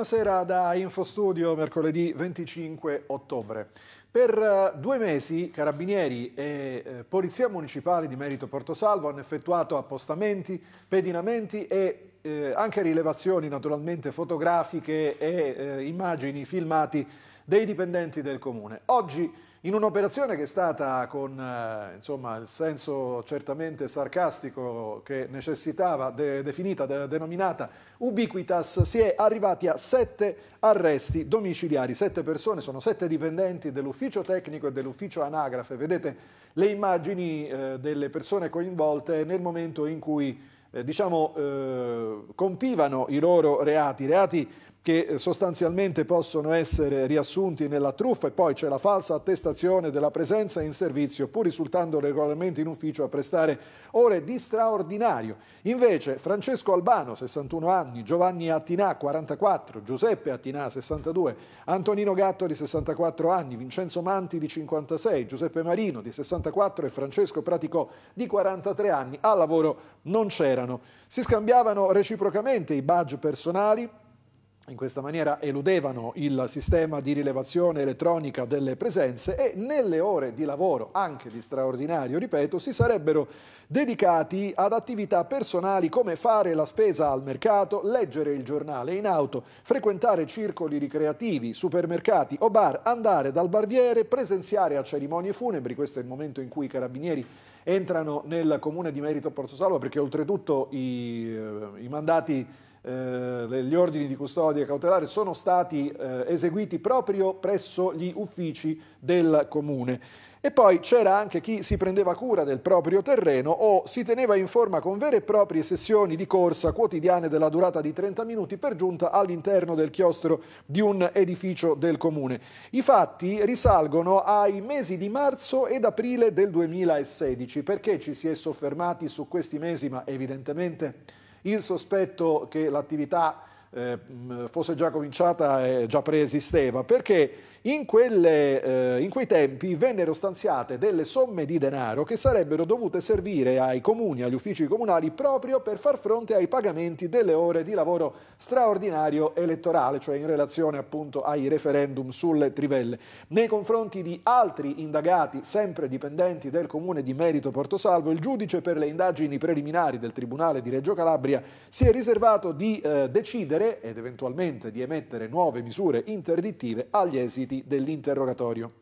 buonasera da Infostudio, mercoledì 25 ottobre. Per eh, due mesi Carabinieri e eh, Polizia Municipale di Merito Portosalvo hanno effettuato appostamenti, pedinamenti e eh, anche rilevazioni naturalmente fotografiche e eh, immagini, filmati dei dipendenti del Comune. Oggi in un'operazione che è stata con eh, insomma, il senso certamente sarcastico che necessitava, de definita, de denominata ubiquitas, si è arrivati a sette arresti domiciliari, sette persone, sono sette dipendenti dell'ufficio tecnico e dell'ufficio anagrafe, vedete le immagini eh, delle persone coinvolte nel momento in cui eh, diciamo, eh, compivano i loro reati, reati che eh, sostanzialmente possono essere riassunti nella truffa e poi c'è la falsa attestazione della presenza in servizio pur risultando regolarmente in ufficio a prestare ore di straordinario. Invece Francesco Albano, 61 anni, Giovanni Attinà, 44, Giuseppe Attinà, 62, Antonino Gatto di 64 anni, Vincenzo Manti di 56, Giuseppe Marino di 64 e Francesco Praticò di 43 anni, al lavoro non c'erano. Si scambiavano reciprocamente i badge personali, in questa maniera eludevano il sistema di rilevazione elettronica delle presenze e nelle ore di lavoro, anche di straordinario, ripeto, si sarebbero dedicati ad attività personali come fare la spesa al mercato, leggere il giornale in auto, frequentare circoli ricreativi, supermercati o bar, andare dal barbiere, presenziare a cerimonie funebri, questo è il momento in cui i carabinieri entrano nel comune di Merito Porto Salvo perché oltretutto i, eh, i mandati eh, gli ordini di custodia cautelare sono stati eh, eseguiti proprio presso gli uffici del comune. E poi c'era anche chi si prendeva cura del proprio terreno o si teneva in forma con vere e proprie sessioni di corsa quotidiane della durata di 30 minuti per giunta all'interno del chiostro di un edificio del comune. I fatti risalgono ai mesi di marzo ed aprile del 2016. Perché ci si è soffermati su questi mesi? Ma evidentemente il sospetto che l'attività eh, fosse già cominciata e già preesisteva, perché in, quelle, eh, in quei tempi vennero stanziate delle somme di denaro che sarebbero dovute servire ai comuni, agli uffici comunali, proprio per far fronte ai pagamenti delle ore di lavoro straordinario elettorale, cioè in relazione appunto ai referendum sulle trivelle. Nei confronti di altri indagati, sempre dipendenti del comune di Merito Portosalvo, il giudice per le indagini preliminari del Tribunale di Reggio Calabria si è riservato di eh, decidere chiedere ed eventualmente di emettere nuove misure interdittive agli esiti dell'interrogatorio.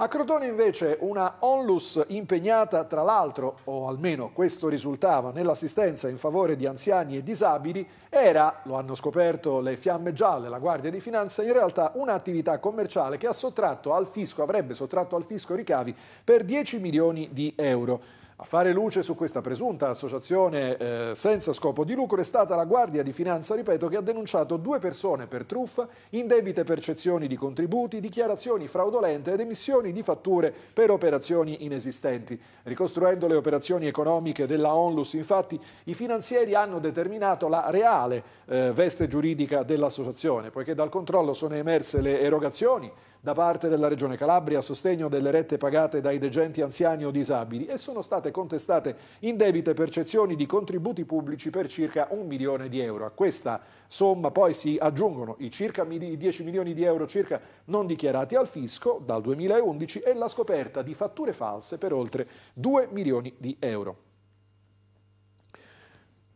A Crotone invece una onlus impegnata tra l'altro, o almeno questo risultava, nell'assistenza in favore di anziani e disabili, era, lo hanno scoperto le fiamme gialle, la Guardia di Finanza, in realtà un'attività commerciale che ha sottratto al fisco, avrebbe sottratto al fisco ricavi per 10 milioni di euro. A fare luce su questa presunta associazione eh, senza scopo di lucro è stata la Guardia di Finanza, ripeto, che ha denunciato due persone per truffa, indebite percezioni di contributi, dichiarazioni fraudolente ed emissioni di fatture per operazioni inesistenti. Ricostruendo le operazioni economiche della Onlus, infatti, i finanzieri hanno determinato la reale eh, veste giuridica dell'associazione, poiché dal controllo sono emerse le erogazioni da parte della Regione Calabria a sostegno delle rette pagate dai degenti anziani o disabili e sono state state contestate indebite percezioni di contributi pubblici per circa un milione di euro. A questa somma poi si aggiungono i circa 10 milioni di euro circa non dichiarati al fisco dal 2011 e la scoperta di fatture false per oltre 2 milioni di euro.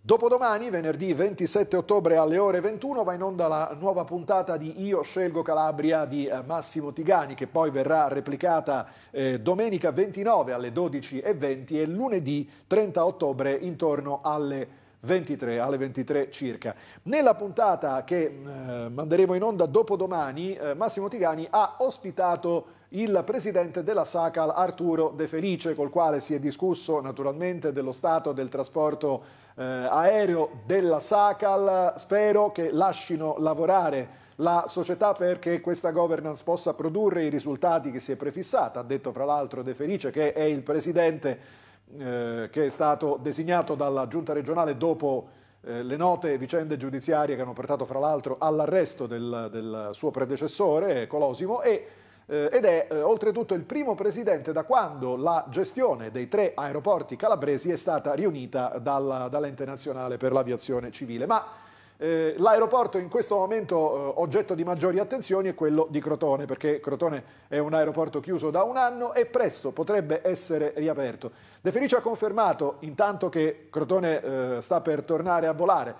Dopodomani, venerdì 27 ottobre alle ore 21, va in onda la nuova puntata di Io scelgo Calabria di eh, Massimo Tigani, che poi verrà replicata eh, domenica 29 alle 12.20 e e lunedì 30 ottobre intorno alle 23, alle 23 circa. Nella puntata che mm, eh, manderemo in onda dopodomani, eh, Massimo Tigani ha ospitato il presidente della SACAL Arturo De Felice, col quale si è discusso naturalmente dello stato del trasporto eh, aereo della SACAL. Spero che lasciano lavorare la società perché questa governance possa produrre i risultati che si è prefissata, ha detto fra l'altro De Felice che è il presidente eh, che è stato designato dalla giunta regionale dopo eh, le note vicende giudiziarie che hanno portato fra l'altro all'arresto del, del, suo predecessore Colosimo e eh, ed è eh, oltretutto il primo presidente da quando la gestione dei tre aeroporti calabresi è stata riunita dalla, dall'ente nazionale per l'aviazione civile. Ma eh, l'aeroporto in questo momento eh, oggetto di maggiori attenzioni è quello di Crotone, perché Crotone è un aeroporto chiuso da un anno e presto potrebbe essere riaperto. De Felice ha confermato intanto che Crotone eh, sta per tornare a volare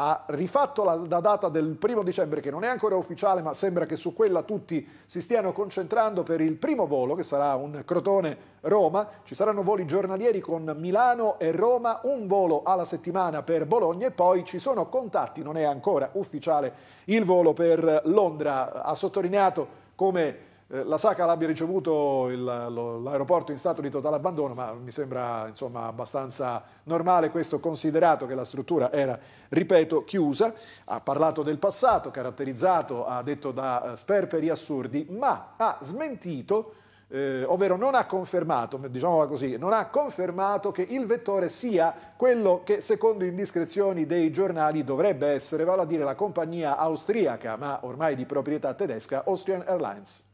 ha rifatto la, la, data del primo dicembre che non è ancora ufficiale ma sembra che su quella tutti si stiano concentrando per il primo volo che sarà un Crotone-Roma, ci saranno voli giornalieri con Milano e Roma, un volo alla settimana per Bologna e poi ci sono contatti, non è ancora ufficiale il volo per Londra, ha sottolineato come eh, la SACA l'abbia ricevuto l'aeroporto in stato di totale abbandono, ma mi sembra insomma, abbastanza normale questo considerato che la struttura era, ripeto, chiusa. Ha parlato del passato, caratterizzato, ha detto da eh, sperperi assurdi, ma ha smentito, eh, ovvero non ha confermato, diciamola così, non ha confermato che il vettore sia quello che secondo indiscrezioni dei giornali dovrebbe essere, vale a dire la compagnia austriaca, ma ormai di proprietà tedesca, Austrian Airlines.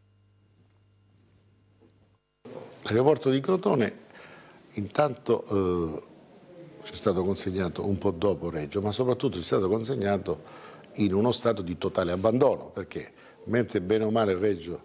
L'aeroporto di Crotone intanto eh, ci è stato consegnato un po' dopo Reggio, ma soprattutto ci è stato consegnato in uno stato di totale abbandono, perché mentre bene o male Reggio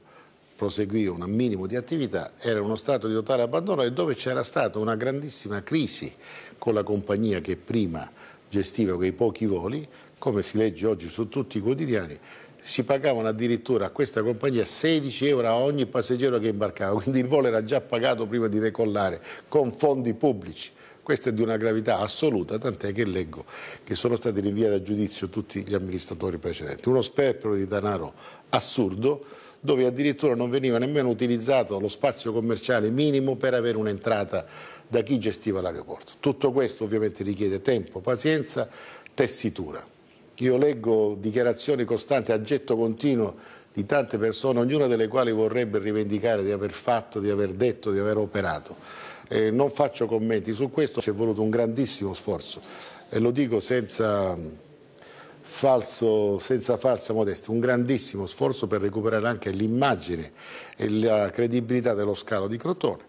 proseguiva un minimo di attività, era uno stato di totale abbandono e dove c'era stata una grandissima crisi con la compagnia che prima gestiva quei pochi voli, come si legge oggi su tutti i quotidiani, si pagavano addirittura a questa compagnia 16 euro a ogni passeggero che imbarcava, quindi il volo era già pagato prima di decollare con fondi pubblici. Questa è di una gravità assoluta, tant'è che leggo che sono stati rinviati a giudizio tutti gli amministratori precedenti. Uno sperpero di denaro assurdo dove addirittura non veniva nemmeno utilizzato lo spazio commerciale minimo per avere un'entrata da chi gestiva l'aeroporto. Tutto questo ovviamente richiede tempo, pazienza, tessitura. Io leggo dichiarazioni costanti a getto continuo di tante persone, ognuna delle quali vorrebbe rivendicare di aver fatto, di aver detto, di aver operato. Eh, non faccio commenti su questo, ci è voluto un grandissimo sforzo e lo dico senza, falso, senza falsa modestia, un grandissimo sforzo per recuperare anche l'immagine e la credibilità dello scalo di Crotone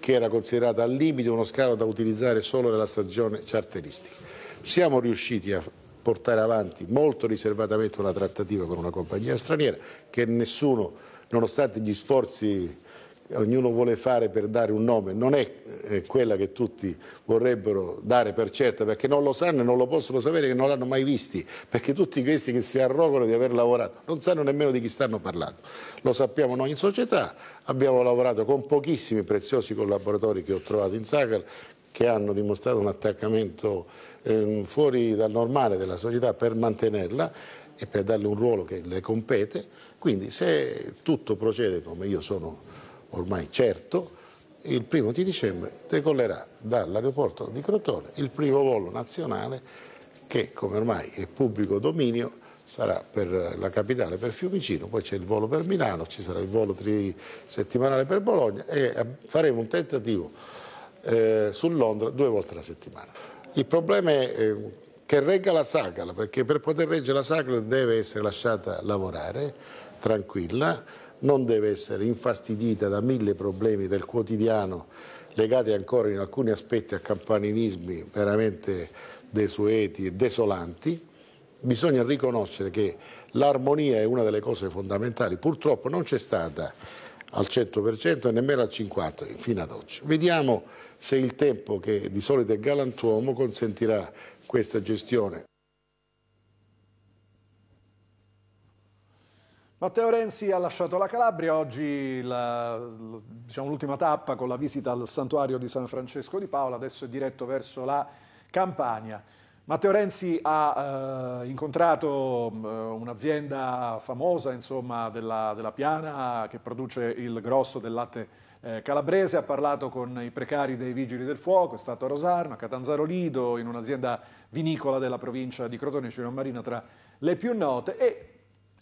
che era considerato al limite uno scalo da utilizzare solo nella stagione charteristica. Siamo riusciti a portare avanti molto riservatamente una trattativa con una compagnia straniera che nessuno, nonostante gli sforzi che ognuno vuole fare per dare un nome, non è eh, quella che tutti vorrebbero dare per certa perché non lo sanno e non lo possono sapere che non l'hanno mai visti, perché tutti questi che si arrogano di aver lavorato non sanno nemmeno di chi stanno parlando. Lo sappiamo noi in società, abbiamo lavorato con pochissimi preziosi collaboratori che ho trovato in Sacar che hanno dimostrato un attaccamento eh, fuori dal normale della società per mantenerla e per darle un ruolo che le compete. Quindi se tutto procede come io sono ormai certo, il primo di dicembre decollerà dall'aeroporto di Crotone il primo volo nazionale che come ormai è pubblico dominio sarà per la capitale, per Fiumicino, poi c'è il volo per Milano, ci sarà il volo settimanale per Bologna e eh, faremo un tentativo eh, su Londra due volte alla settimana. Il problema è eh, che regga la Sagala, perché per poter reggere la Sagala deve essere lasciata lavorare tranquilla, non deve essere infastidita da mille problemi del quotidiano legati ancora in alcuni aspetti a campanilismi veramente desueti e desolanti. Bisogna riconoscere che l'armonia è una delle cose fondamentali. Purtroppo non c'è stata al 100% e nemmeno al 50% fino ad oggi. Vediamo se il tempo che di solito è galantuomo consentirà questa gestione. Matteo Renzi ha lasciato la Calabria, oggi diciamo, l'ultima diciamo, tappa con la visita al santuario di San Francesco di Paola, adesso è diretto verso la Campania. Matteo Renzi ha eh, incontrato mm, eh, un'azienda famosa insomma, della, della, Piana che produce il grosso del latte eh, calabrese, ha parlato con i precari dei Vigili del Fuoco, è stato a Rosarno, a Catanzaro Lido, in un'azienda vinicola della provincia di Crotone, Ciro Marina, tra le più note e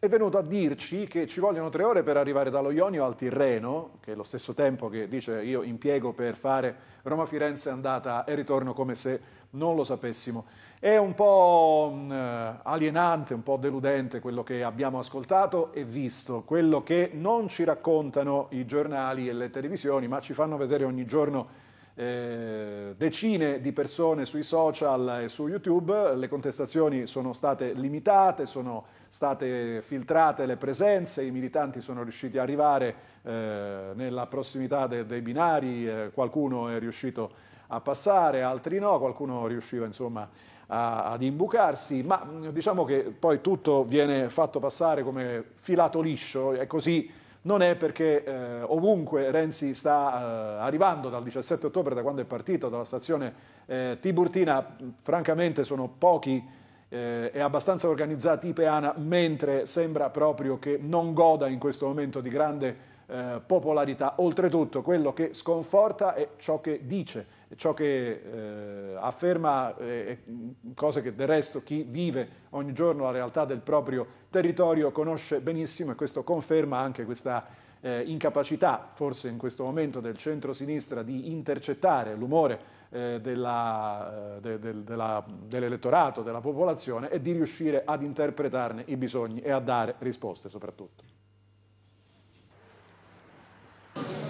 è venuto a dirci che ci vogliono tre ore per arrivare dallo Ionio al Tirreno, che è lo stesso tempo che dice io impiego per fare Roma-Firenze andata e ritorno come se non lo sapessimo. È un po' mm, eh, alienante, un po' deludente quello che abbiamo ascoltato e visto, quello che non ci raccontano i giornali e le televisioni, ma ci fanno vedere ogni giorno eh, decine di persone sui social e su YouTube, le contestazioni sono state limitate, sono state filtrate le presenze, i militanti sono riusciti a arrivare eh, nella prossimità de, dei binari, eh, qualcuno è riuscito a passare, altri no, qualcuno riusciva insomma a, ad imbucarsi, ma diciamo che poi tutto viene fatto passare come filato liscio, e così non è perché eh, ovunque Renzi sta eh, arrivando dal 17 ottobre, da quando è partito dalla stazione eh, Tiburtina, francamente sono pochi eh, è abbastanza organizzata Ipeana, mentre sembra proprio che non goda in questo momento di grande eh, popolarità. Oltretutto quello che sconforta è ciò che dice, ciò che eh, afferma, eh, mm, cose che del resto chi vive ogni giorno la realtà del proprio territorio conosce benissimo e questo conferma anche questa eh, incapacità, forse in questo momento, del centro-sinistra di intercettare l'umore eh, della, eh, de, de, della, dell'elettorato, della popolazione e di riuscire ad interpretarne i bisogni e a dare risposte soprattutto.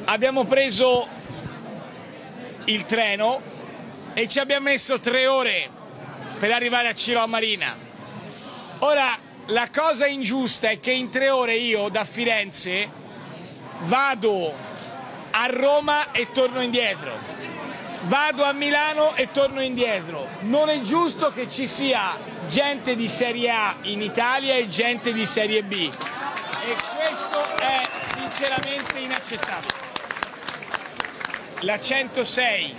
Abbiamo preso il treno e ci abbiamo messo tre ore per arrivare a Ciro a Marina. Ora, la cosa ingiusta è che in tre ore io da Firenze vado a Roma e torno indietro vado a Milano e torno indietro. Non è giusto che ci sia gente di Serie A in Italia e gente di Serie B. E questo è sinceramente inaccettabile. La 106,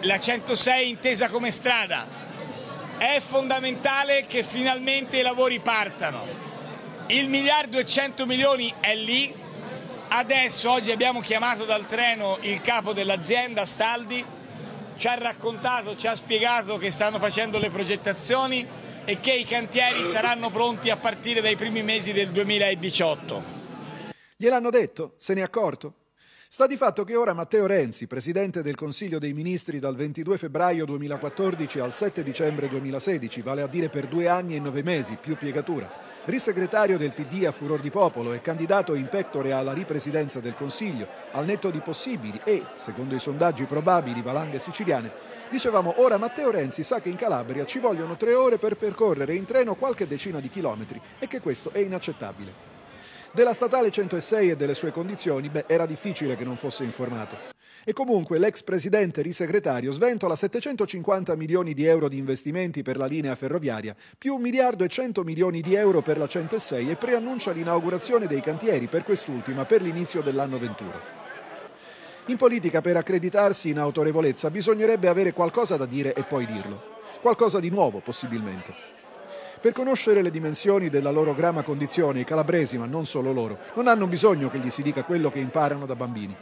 la 106 intesa come strada, è fondamentale che finalmente i lavori partano. Il miliardo e 100 milioni è lì, Adesso, oggi abbiamo chiamato dal treno il capo dell'azienda, Staldi, ci ha raccontato, ci ha spiegato che stanno facendo le progettazioni e che i cantieri saranno pronti a partire dai primi mesi del 2018. Gliel'hanno detto? Se ne è accorto? Sta di fatto che ora Matteo Renzi, presidente del Consiglio dei Ministri dal 22 febbraio 2014 al 7 dicembre 2016, vale a dire per due anni e nove mesi, più piegatura, risegretario del PD a furor di popolo e candidato in pectore alla ripresidenza del Consiglio, al netto di possibili e, secondo i sondaggi probabili, valanghe siciliane, Dicevamo, ora Matteo Renzi sa che in Calabria ci vogliono tre ore per percorrere in treno qualche decina di chilometri e che questo è inaccettabile. Della statale 106 e delle sue condizioni, beh, era difficile che non fosse informato. E comunque l'ex presidente risegretario sventola 750 milioni di euro di investimenti per la linea ferroviaria, più 1 miliardo e 100 milioni di euro per la 106 e preannuncia l'inaugurazione dei cantieri per quest'ultima per l'inizio dell'anno 21. In politica per accreditarsi in autorevolezza bisognerebbe avere qualcosa da dire e poi dirlo. Qualcosa di nuovo, possibilmente. Per conoscere le dimensioni della loro grama condizione, i calabresi, ma non solo loro, non hanno bisogno che gli si dica quello che imparano da bambini.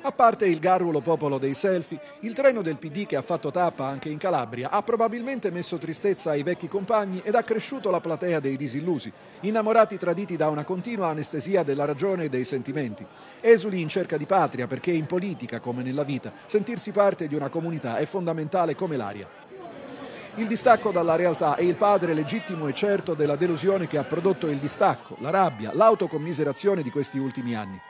A parte il garrulo popolo dei selfie, il treno del PD che ha fatto tappa anche in Calabria ha probabilmente messo tristezza ai vecchi compagni ed ha cresciuto la platea dei disillusi, innamorati traditi da una continua anestesia della ragione e dei sentimenti. Esuli in cerca di patria perché in politica, come nella vita, sentirsi parte di una comunità è fondamentale come l'aria. Il distacco dalla realtà è il padre legittimo e certo della delusione che ha prodotto il distacco, la rabbia, l'autocommiserazione di questi ultimi anni.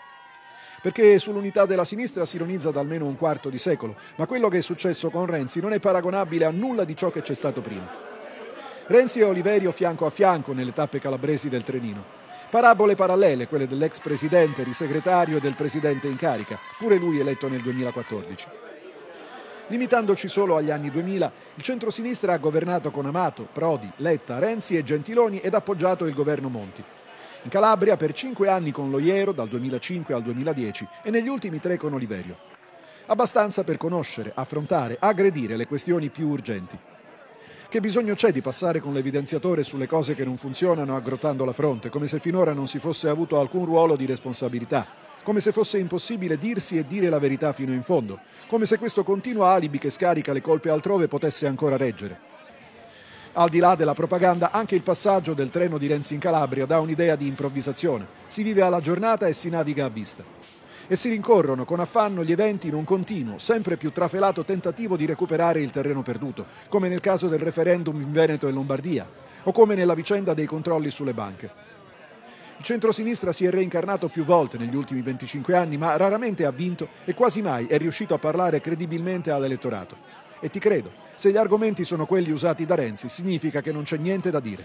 Perché sull'unità della sinistra si ironizza da almeno un quarto di secolo, ma quello che è successo con Renzi non è paragonabile a nulla di ciò che c'è stato prima. Renzi e Oliverio fianco a fianco nelle tappe calabresi del Trenino. Parabole parallele, quelle dell'ex presidente, risegretario e del presidente in carica, pure lui eletto nel 2014. Limitandoci solo agli anni 2000, il centrosinistra ha governato con Amato, Prodi, Letta, Renzi e Gentiloni ed appoggiato il governo Monti. In Calabria per cinque anni con Loiero dal 2005 al 2010 e negli ultimi tre con Oliverio. Abbastanza per conoscere, affrontare, aggredire le questioni più urgenti. Che bisogno c'è di passare con l'evidenziatore sulle cose che non funzionano aggrottando la fronte, come se finora non si fosse avuto alcun ruolo di responsabilità? come se fosse impossibile dirsi e dire la verità fino in fondo, come se questo continuo alibi che scarica le colpe altrove potesse ancora reggere. Al di là della propaganda, anche il passaggio del treno di Renzi in Calabria dà un'idea di improvvisazione. Si vive alla giornata e si naviga a vista. E si rincorrono con affanno gli eventi in un continuo, sempre più trafelato tentativo di recuperare il terreno perduto, come nel caso del referendum in Veneto e Lombardia, o come nella vicenda dei controlli sulle banche. Il centrosinistra si è reincarnato più volte negli ultimi 25 anni, ma raramente ha vinto e quasi mai è riuscito a parlare credibilmente all'elettorato. E ti credo, se gli argomenti sono quelli usati da Renzi, significa che non c'è niente da dire.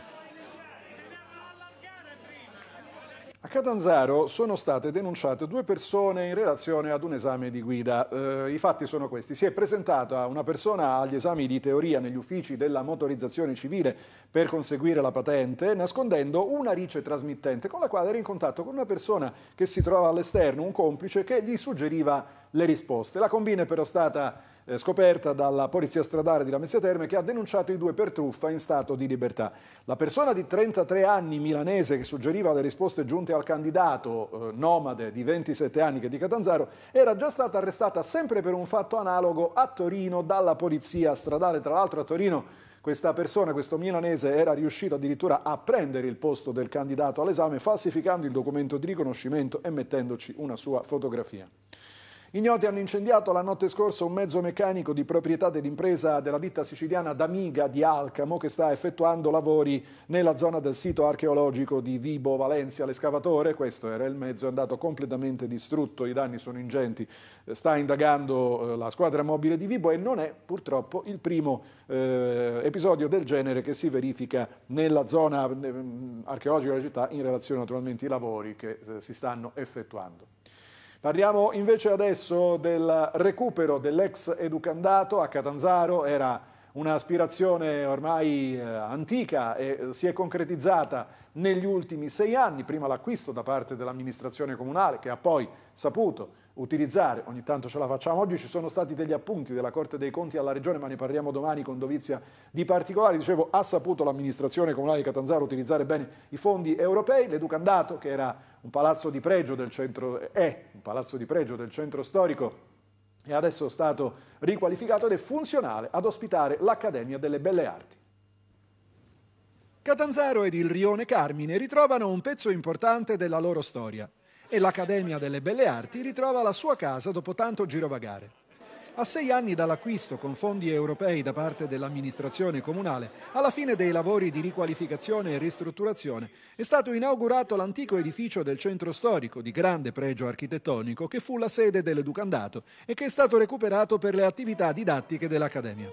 Catanzaro sono state denunciate due persone in relazione ad un esame di guida. Eh, I fatti sono questi. Si è presentata una persona agli esami di teoria negli uffici della motorizzazione civile per conseguire la patente, nascondendo una rice trasmittente con la quale era in contatto con una persona che si trovava all'esterno, un complice che gli suggeriva le risposte. La combina è però stata eh, scoperta dalla Polizia Stradale di Lamezia Terme che ha denunciato i due per truffa in stato di libertà. La persona di 33 anni milanese che suggeriva le risposte giunte al candidato eh, nomade di 27 anni che è di Catanzaro era già stata arrestata sempre per un fatto analogo a Torino dalla Polizia Stradale. Tra l'altro a Torino questa persona, questo milanese, era riuscito addirittura a prendere il posto del candidato all'esame falsificando il documento di riconoscimento e mettendoci una sua fotografia. Ignoti hanno incendiato la notte scorsa un mezzo meccanico di proprietà dell'impresa della ditta siciliana D'Amiga di Alcamo che sta effettuando lavori nella zona del sito archeologico di Vibo Valencia. L'escavatore, questo era il mezzo, è andato completamente distrutto, i danni sono ingenti. Eh, sta indagando eh, la squadra mobile di Vibo e non è purtroppo il primo eh, episodio del genere che si verifica nella zona mm, archeologica della città in relazione naturalmente ai lavori che eh, si stanno effettuando. Parliamo invece adesso del recupero dell'ex educandato a Catanzaro, era un'aspirazione ormai eh, antica e eh, si è concretizzata negli ultimi sei anni, prima l'acquisto da parte dell'amministrazione comunale che ha poi saputo utilizzare, ogni tanto ce la facciamo oggi, ci sono stati degli appunti della Corte dei Conti alla Regione, ma ne parliamo domani con dovizia di particolari, dicevo ha saputo l'amministrazione comunale di Catanzaro utilizzare bene i fondi europei, l'Educandato che era un palazzo di pregio del centro, è un palazzo di pregio del centro storico è adesso stato riqualificato ed è funzionale ad ospitare l'Accademia delle Belle Arti. Catanzaro ed il rione Carmine ritrovano un pezzo importante della loro storia e l'Accademia delle Belle Arti ritrova la sua casa dopo tanto girovagare. A sei anni dall'acquisto con fondi europei da parte dell'amministrazione comunale, alla fine dei lavori di riqualificazione e ristrutturazione, è stato inaugurato l'antico edificio del centro storico di grande pregio architettonico che fu la sede dell'Educandato e che è stato recuperato per le attività didattiche dell'Accademia.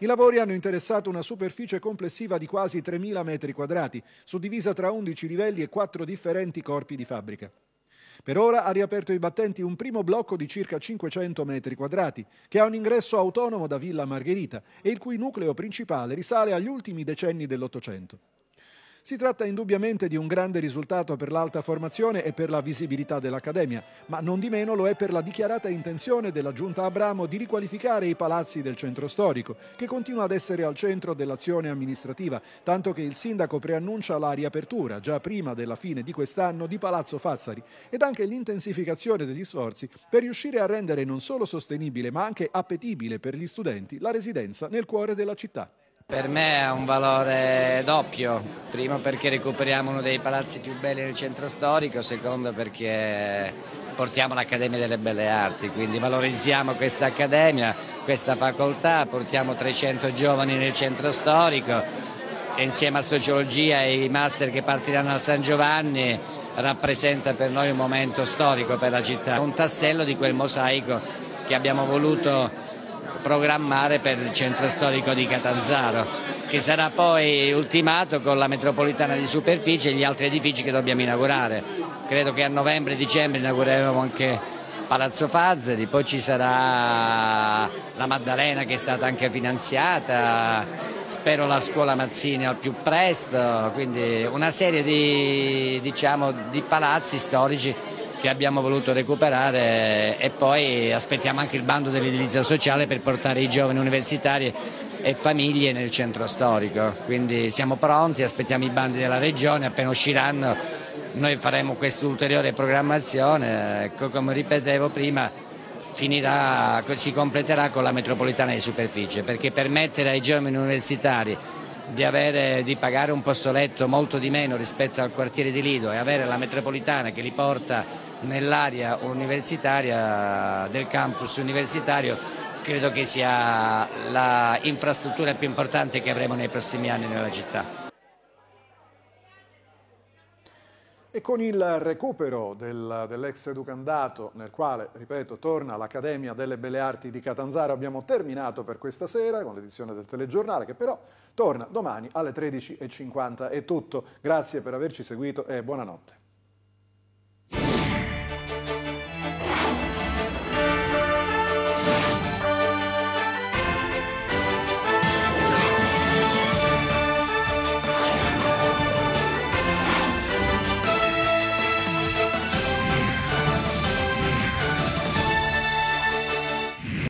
I lavori hanno interessato una superficie complessiva di quasi 3.000 metri quadrati, suddivisa tra 11 livelli e 4 differenti corpi di fabbrica. Per ora ha riaperto i battenti un primo blocco di circa 500 metri quadrati, che ha un ingresso autonomo da Villa Margherita e il cui nucleo principale risale agli ultimi decenni dell'Ottocento. Si tratta indubbiamente di un grande risultato per l'alta formazione e per la visibilità dell'Accademia, ma non di meno lo è per la dichiarata intenzione della Giunta Abramo di riqualificare i palazzi del centro storico, che continua ad essere al centro dell'azione amministrativa, tanto che il sindaco preannuncia la riapertura, già prima della fine di quest'anno, di Palazzo Fazzari ed anche l'intensificazione degli sforzi per riuscire a rendere non solo sostenibile ma anche appetibile per gli studenti la residenza nel cuore della città. Per me ha un valore doppio, primo perché recuperiamo uno dei palazzi più belli nel centro storico, secondo perché portiamo l'Accademia delle Belle Arti, quindi valorizziamo questa accademia, questa facoltà, portiamo 300 giovani nel centro storico e insieme a sociologia e i master che partiranno al San Giovanni rappresenta per noi un momento storico per la città, un tassello di quel mosaico che abbiamo voluto programmare per il centro storico di Catanzaro, che sarà poi ultimato con la metropolitana di superficie e gli altri edifici che dobbiamo inaugurare. Credo che a novembre e dicembre inaugureremo anche Palazzo Fazzeri, poi ci sarà la Maddalena che è stata anche finanziata, spero la scuola Mazzini al più presto, quindi una serie di, diciamo, di palazzi storici che abbiamo voluto recuperare e poi aspettiamo anche il bando dell'edilizia sociale per portare i giovani universitari e famiglie nel centro storico. Quindi siamo pronti, aspettiamo i bandi della regione, appena usciranno noi faremo questa ulteriore programmazione, ecco, come ripetevo prima finirà, si completerà con la metropolitana di superficie perché permettere ai giovani universitari di, avere, di, pagare un posto letto molto di meno rispetto al quartiere di Lido e avere la metropolitana che li porta nell'area universitaria del campus universitario credo che sia l'infrastruttura più importante che avremo nei prossimi anni nella città. E con il recupero del, dell'ex educandato, nel quale, ripeto, torna l'Accademia delle Belle Arti di Catanzaro, abbiamo terminato per questa sera con l'edizione del telegiornale, che però torna domani alle 13.50. È tutto. Grazie per averci seguito e buonanotte.